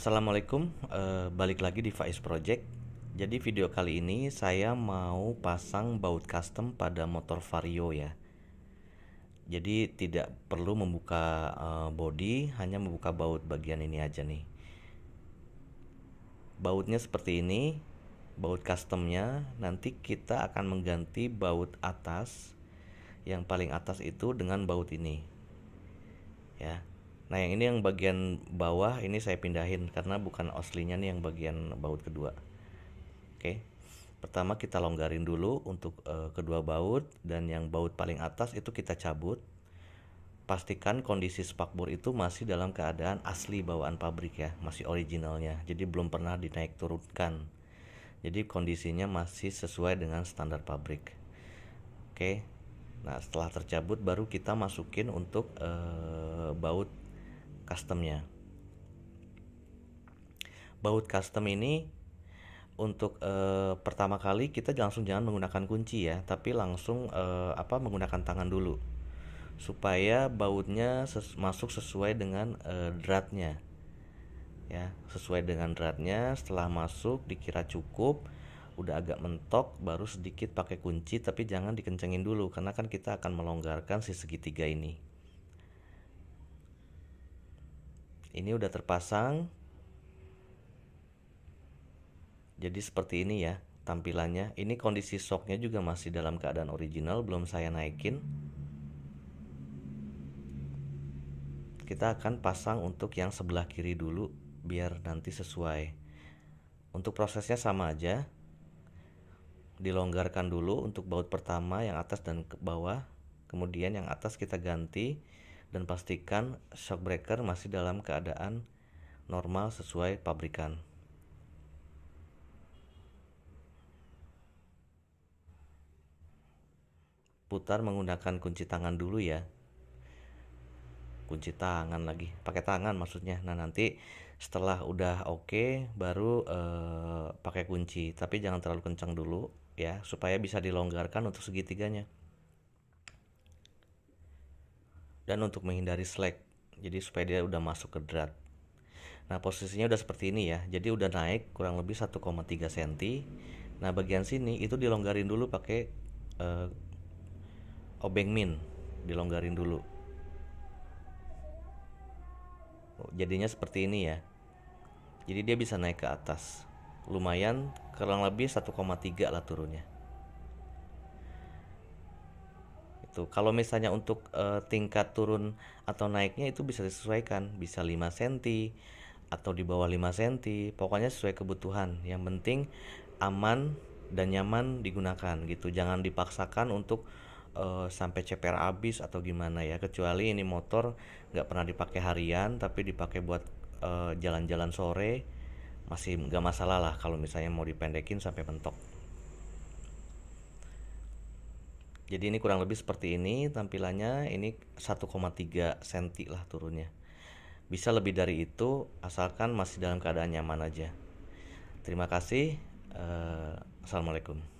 Assalamualaikum, e, balik lagi di Faiz Project. Jadi video kali ini saya mau pasang baut custom pada motor Vario ya. Jadi tidak perlu membuka e, body, hanya membuka baut bagian ini aja nih. Bautnya seperti ini, baut customnya. Nanti kita akan mengganti baut atas yang paling atas itu dengan baut ini. Ya, Nah yang ini yang bagian bawah ini saya pindahin karena bukan oslinya nih yang bagian baut kedua. Oke, pertama kita longgarin dulu untuk e, kedua baut dan yang baut paling atas itu kita cabut. Pastikan kondisi spakbor itu masih dalam keadaan asli bawaan pabrik ya, masih originalnya. Jadi belum pernah dinaik turunkan. Jadi kondisinya masih sesuai dengan standar pabrik. Oke. Nah, setelah tercabut baru kita masukin untuk e, baut customnya baut custom ini untuk eh, pertama kali kita langsung jangan menggunakan kunci ya tapi langsung eh, apa menggunakan tangan dulu supaya bautnya ses masuk sesuai dengan eh, dratnya ya sesuai dengan dratnya setelah masuk dikira cukup udah agak mentok baru sedikit pakai kunci tapi jangan dikencengin dulu karena kan kita akan melonggarkan si segitiga ini ini udah terpasang jadi seperti ini ya tampilannya ini kondisi soknya juga masih dalam keadaan original belum saya naikin kita akan pasang untuk yang sebelah kiri dulu biar nanti sesuai untuk prosesnya sama aja dilonggarkan dulu untuk baut pertama yang atas dan ke bawah kemudian yang atas kita ganti dan pastikan shock breaker masih dalam keadaan normal sesuai pabrikan. Putar menggunakan kunci tangan dulu ya. Kunci tangan lagi, pakai tangan maksudnya. Nah, nanti setelah udah oke okay, baru eh, pakai kunci, tapi jangan terlalu kencang dulu ya supaya bisa dilonggarkan untuk segitiganya. dan untuk menghindari slack jadi supaya dia udah masuk ke drat nah posisinya udah seperti ini ya jadi udah naik kurang lebih 1,3 cm nah bagian sini itu dilonggarin dulu pakai uh, obeng min dilonggarin dulu oh, jadinya seperti ini ya jadi dia bisa naik ke atas lumayan kurang lebih 1,3 lah turunnya gitu. Kalau misalnya untuk e, tingkat turun atau naiknya itu bisa disesuaikan, bisa 5 cm atau di bawah 5 cm, pokoknya sesuai kebutuhan. Yang penting aman dan nyaman digunakan gitu. Jangan dipaksakan untuk e, sampai ceper habis atau gimana ya. Kecuali ini motor nggak pernah dipakai harian tapi dipakai buat jalan eh, jalan-jalan sore masih nggak masalah lah kalau misalnya mau dipendekin sampai mentok. Jadi ini kurang lebih seperti ini tampilannya ini 1,3 cm lah turunnya. Bisa lebih dari itu asalkan masih dalam keadaan nyaman aja. Terima kasih. Uh, Assalamualaikum.